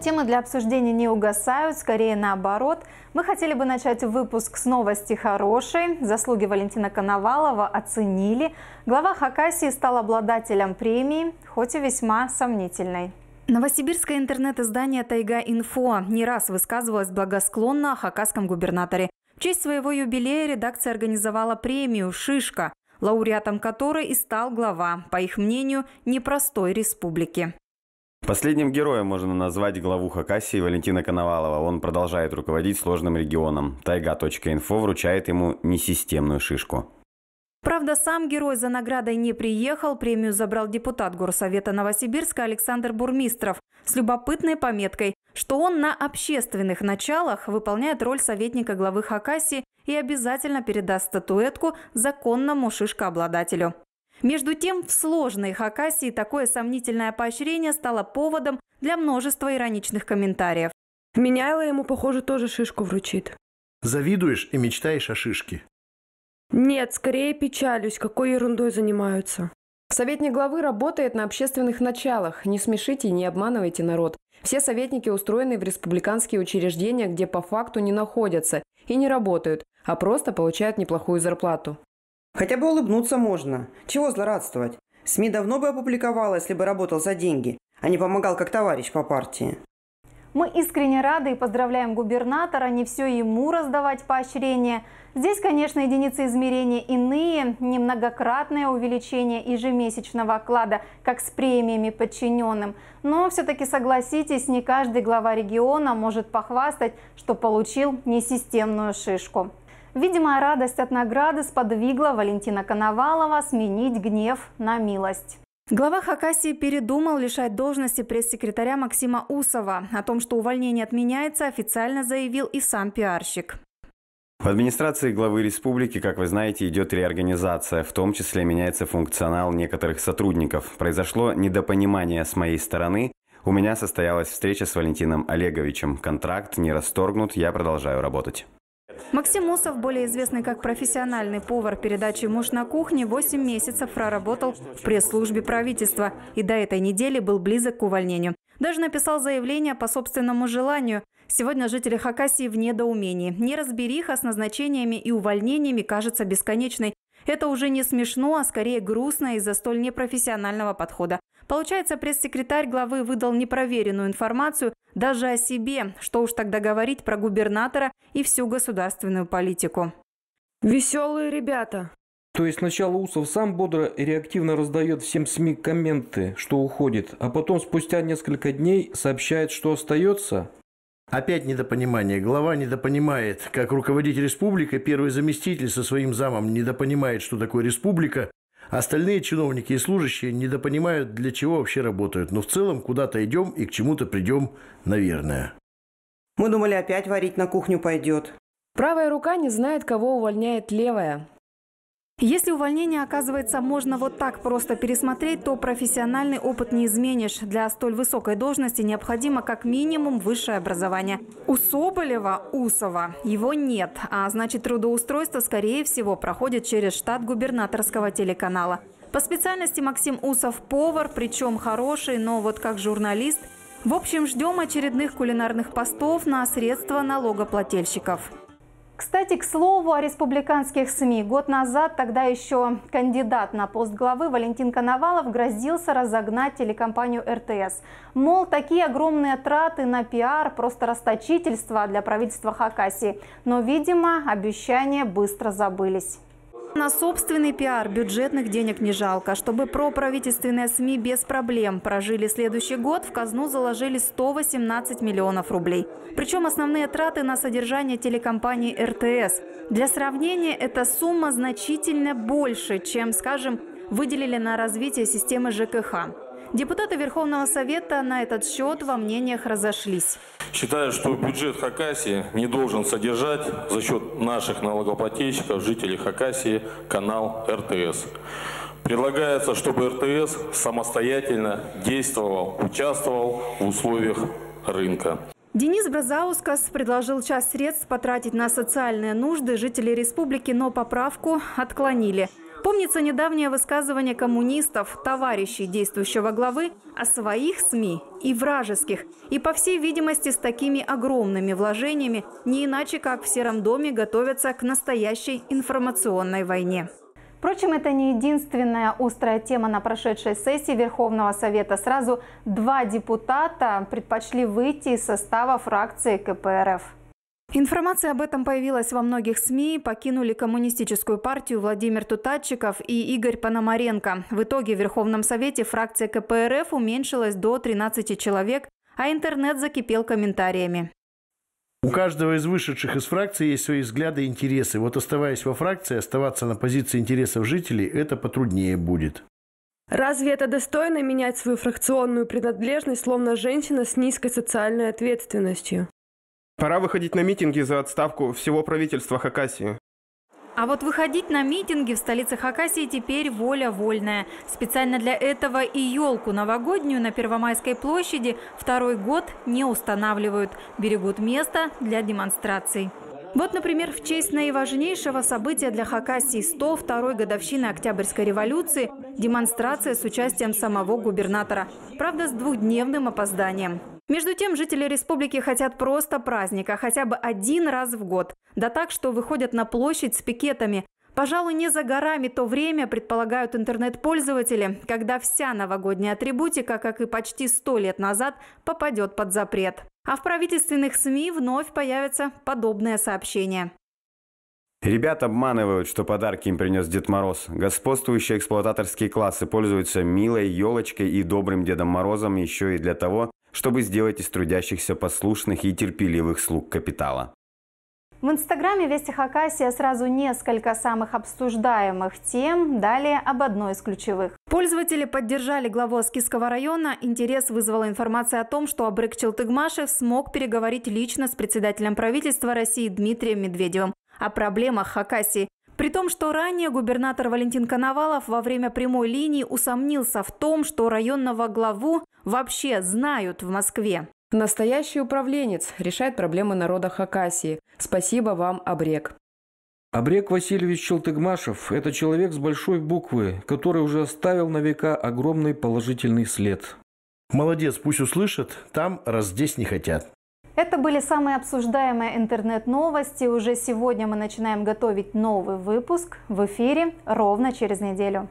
Темы для обсуждения не угасают, скорее наоборот. Мы хотели бы начать выпуск с новости хорошей. Заслуги Валентина Коновалова оценили. Глава Хакасии стал обладателем премии, хоть и весьма сомнительной. Новосибирское интернет-издание «Тайга-Инфо» не раз высказывалось благосклонно о хакасском губернаторе. В честь своего юбилея редакция организовала премию «Шишка», лауреатом которой и стал глава, по их мнению, непростой республики. Последним героем можно назвать главу Хакасии Валентина Коновалова. Он продолжает руководить сложным регионом. Тайга.инфо вручает ему несистемную шишку. Правда, сам герой за наградой не приехал. Премию забрал депутат Горсовета Новосибирска Александр Бурмистров с любопытной пометкой, что он на общественных началах выполняет роль советника главы Хакасии и обязательно передаст статуэтку законному шишкообладателю. Между тем, в сложной Хакасии такое сомнительное поощрение стало поводом для множества ироничных комментариев. Меняйла ему, похоже, тоже шишку вручит. Завидуешь и мечтаешь о шишке. Нет, скорее печалюсь, какой ерундой занимаются. Советник главы работает на общественных началах. Не смешите и не обманывайте народ. Все советники устроены в республиканские учреждения, где по факту не находятся и не работают, а просто получают неплохую зарплату. Хотя бы улыбнуться можно. Чего злорадствовать? СМИ давно бы опубликовала, если бы работал за деньги, а не помогал как товарищ по партии. Мы искренне рады и поздравляем губернатора, не все ему раздавать поощрение. Здесь, конечно, единицы измерения иные, немногократное увеличение ежемесячного оклада, как с премиями подчиненным. Но все-таки согласитесь, не каждый глава региона может похвастать, что получил несистемную шишку. Видимо, радость от награды сподвигла Валентина Коновалова сменить гнев на милость. Глава Хакасии передумал лишать должности пресс-секретаря Максима Усова. О том, что увольнение отменяется, официально заявил и сам пиарщик. В администрации главы республики, как вы знаете, идет реорганизация, в том числе меняется функционал некоторых сотрудников. Произошло недопонимание с моей стороны. У меня состоялась встреча с Валентином Олеговичем. Контракт не расторгнут, я продолжаю работать. Максим Усов, более известный как профессиональный повар передачи «Муж на кухне», 8 месяцев проработал в пресс-службе правительства и до этой недели был близок к увольнению. Даже написал заявление по собственному желанию. Сегодня жители Хакасии в недоумении. Неразбериха с назначениями и увольнениями кажется бесконечной. Это уже не смешно, а скорее грустно из-за столь непрофессионального подхода. Получается, пресс-секретарь главы выдал непроверенную информацию даже о себе, что уж тогда говорить про губернатора и всю государственную политику. Веселые ребята. То есть сначала Усов сам бодро и реактивно раздает всем СМИ комменты, что уходит, а потом спустя несколько дней сообщает, что остается? Опять недопонимание. Глава недопонимает, как руководить республикой, первый заместитель со своим замом недопонимает, что такое республика, остальные чиновники и служащие недопонимают, для чего вообще работают, но в целом куда-то идем и к чему-то придем, наверное. Мы думали, опять варить на кухню пойдет. Правая рука не знает, кого увольняет левая. Если увольнение, оказывается, можно вот так просто пересмотреть, то профессиональный опыт не изменишь. Для столь высокой должности необходимо как минимум высшее образование. У Соболева – Усова. Его нет, а значит трудоустройство, скорее всего, проходит через штат губернаторского телеканала. По специальности Максим Усов – повар, причем хороший, но вот как журналист. В общем, ждем очередных кулинарных постов на средства налогоплательщиков. Кстати, к слову о республиканских СМИ. Год назад тогда еще кандидат на пост главы Валентин Коновалов грозился разогнать телекомпанию РТС. Мол, такие огромные траты на пиар – просто расточительство для правительства Хакасии. Но, видимо, обещания быстро забылись. На собственный пиар бюджетных денег не жалко. Чтобы проправительственные СМИ без проблем прожили следующий год, в казну заложили 118 миллионов рублей. Причем основные траты на содержание телекомпании РТС. Для сравнения, эта сумма значительно больше, чем, скажем, выделили на развитие системы ЖКХ. Депутаты Верховного Совета на этот счет во мнениях разошлись. Считаю, что бюджет Хакасии не должен содержать за счет наших налогоплательщиков, жителей Хакасии, канал РТС. Предлагается, чтобы РТС самостоятельно действовал, участвовал в условиях рынка. Денис Бразаускас предложил часть средств потратить на социальные нужды жителей республики, но поправку отклонили. Помнится недавнее высказывание коммунистов, товарищей действующего главы, о своих СМИ и вражеских. И, по всей видимости, с такими огромными вложениями, не иначе как в Сером доме готовятся к настоящей информационной войне. Впрочем, это не единственная острая тема на прошедшей сессии Верховного Совета. Сразу два депутата предпочли выйти из состава фракции КПРФ. Информация об этом появилась во многих СМИ. Покинули коммунистическую партию Владимир Тутатчиков и Игорь Пономаренко. В итоге в Верховном Совете фракция КПРФ уменьшилась до 13 человек, а интернет закипел комментариями. У каждого из вышедших из фракции есть свои взгляды и интересы. Вот оставаясь во фракции, оставаться на позиции интересов жителей – это потруднее будет. Разве это достойно менять свою фракционную принадлежность, словно женщина с низкой социальной ответственностью? Пора выходить на митинги за отставку всего правительства Хакасии. А вот выходить на митинги в столице Хакасии теперь воля вольная. Специально для этого и елку новогоднюю на Первомайской площади второй год не устанавливают. Берегут место для демонстраций. Вот, например, в честь наиважнейшего события для Хакасии 102-й годовщины Октябрьской революции – демонстрация с участием самого губернатора. Правда, с двухдневным опозданием. Между тем, жители республики хотят просто праздника, хотя бы один раз в год. Да так, что выходят на площадь с пикетами. Пожалуй, не за горами то время, предполагают интернет-пользователи, когда вся новогодняя атрибутика, как и почти сто лет назад, попадет под запрет. А в правительственных СМИ вновь появятся подобные сообщения. Ребят обманывают, что подарки им принес Дед Мороз. Господствующие эксплуататорские классы пользуются милой елочкой и добрым Дедом Морозом еще и для того, чтобы сделать из трудящихся послушных и терпеливых слуг капитала. В инстаграме Вести Хакасия сразу несколько самых обсуждаемых тем, далее об одной из ключевых. Пользователи поддержали главу Аскисского района. Интерес вызвала информация о том, что Абрык Челтыгмашев смог переговорить лично с председателем правительства России Дмитрием Медведевым о проблемах Хакасии. При том, что ранее губернатор Валентин Коновалов во время прямой линии усомнился в том, что районного главу вообще знают в Москве. Настоящий управленец решает проблемы народа Хакасии. Спасибо вам, Обрек. Обрек Васильевич Челтыгмашев – это человек с большой буквы, который уже оставил на века огромный положительный след. Молодец, пусть услышат, там, раз здесь не хотят. Это были самые обсуждаемые интернет-новости. Уже сегодня мы начинаем готовить новый выпуск в эфире ровно через неделю.